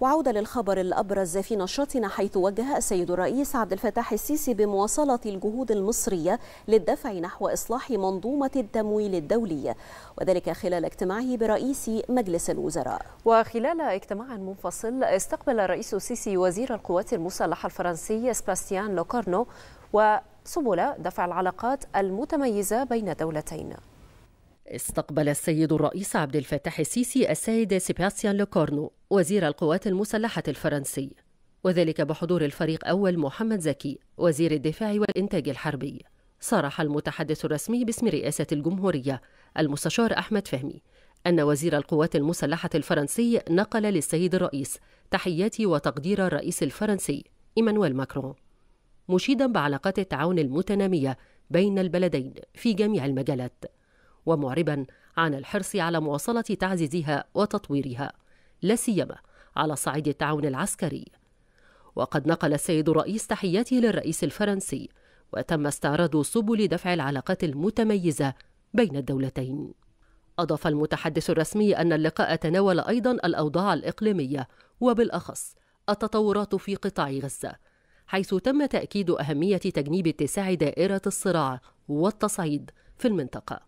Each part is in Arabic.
وعودة للخبر الأبرز في نشاطنا حيث وجه السيد الرئيس عبد الفتاح السيسي بمواصلة الجهود المصرية للدفع نحو إصلاح منظومة التمويل الدولي وذلك خلال اجتماعه برئيس مجلس الوزراء وخلال اجتماع منفصل استقبل الرئيس السيسي وزير القوات المسلحة الفرنسي سباستيان لوكارنو وسبل دفع العلاقات المتميزة بين دولتين استقبل السيد الرئيس عبد الفتاح السيسي السيد سيباستيان لوكورنو وزير القوات المسلحة الفرنسي وذلك بحضور الفريق أول محمد زكي وزير الدفاع والإنتاج الحربي صرح المتحدث الرسمي باسم رئاسة الجمهورية المستشار أحمد فهمي أن وزير القوات المسلحة الفرنسي نقل للسيد الرئيس تحياتي وتقدير الرئيس الفرنسي إيمانويل ماكرون مشيدا بعلاقات التعاون المتنامية بين البلدين في جميع المجالات ومعربا عن الحرص على مواصلة تعزيزها وتطويرها لا سيما على صعيد التعاون العسكري وقد نقل السيد الرئيس تحياته للرئيس الفرنسي وتم استعراض سبل دفع العلاقات المتميزة بين الدولتين أضاف المتحدث الرسمي أن اللقاء تناول أيضا الأوضاع الإقليمية وبالأخص التطورات في قطاع غزة حيث تم تأكيد أهمية تجنيب اتساع دائرة الصراع والتصعيد في المنطقة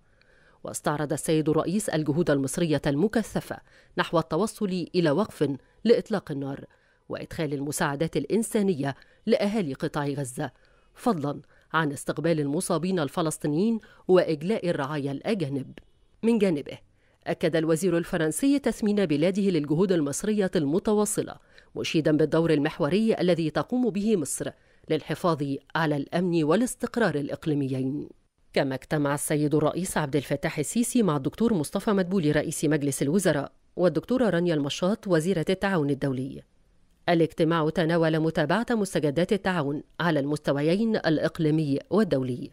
واستعرض السيد الرئيس الجهود المصرية المكثفة نحو التوصل إلى وقف لإطلاق النار وإدخال المساعدات الإنسانية لأهالي قطاع غزة فضلا عن استقبال المصابين الفلسطينيين وإجلاء الرعايا الأجانب من جانبه أكد الوزير الفرنسي تثمين بلاده للجهود المصرية المتواصلة مشيدا بالدور المحوري الذي تقوم به مصر للحفاظ على الأمن والاستقرار الإقليميين كما اجتمع السيد الرئيس عبد الفتاح السيسي مع الدكتور مصطفى مدبولي رئيس مجلس الوزراء والدكتورة رانيا المشاط وزيرة التعاون الدولي الاجتماع تناول متابعة مستجدات التعاون على المستويين الإقليمي والدولي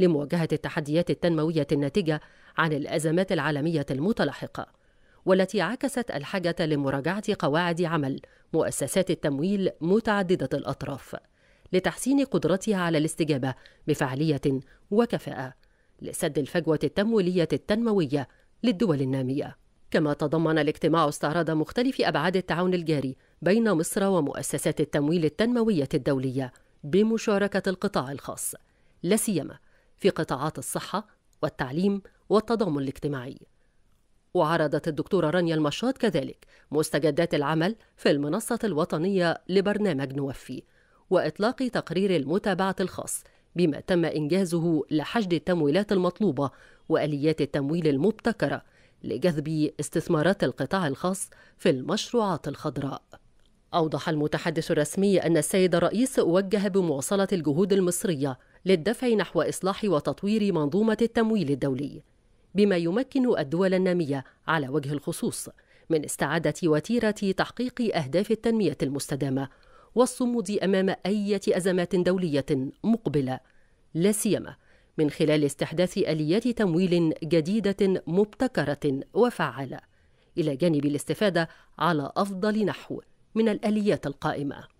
لمواجهة التحديات التنموية الناتجة عن الأزمات العالمية المتلاحقة والتي عكست الحاجة لمراجعة قواعد عمل مؤسسات التمويل متعددة الأطراف لتحسين قدرتها على الاستجابة بفعالية وكفاءة لسد الفجوة التمويلية التنموية للدول النامية. كما تضمن الاجتماع استعراض مختلف أبعاد التعاون الجاري بين مصر ومؤسسات التمويل التنموية الدولية بمشاركة القطاع الخاص، لا سيما في قطاعات الصحة والتعليم والتضامن الاجتماعي. وعرضت الدكتورة رانيا المشاط كذلك مستجدات العمل في المنصة الوطنية لبرنامج نوفي وإطلاق تقرير المتابعة الخاص بما تم إنجازه لحشد التمويلات المطلوبة وآليات التمويل المبتكرة لجذب استثمارات القطاع الخاص في المشروعات الخضراء أوضح المتحدث الرسمي أن السيد الرئيس وجه بمواصلة الجهود المصرية للدفع نحو إصلاح وتطوير منظومة التمويل الدولي بما يمكن الدول النامية على وجه الخصوص من استعادة وتيرة تحقيق أهداف التنمية المستدامة والصمود أمام أي أزمات دولية مقبلة لا سيما من خلال استحداث آليات تمويل جديدة مبتكرة وفعالة إلى جانب الاستفادة على أفضل نحو من الآليات القائمة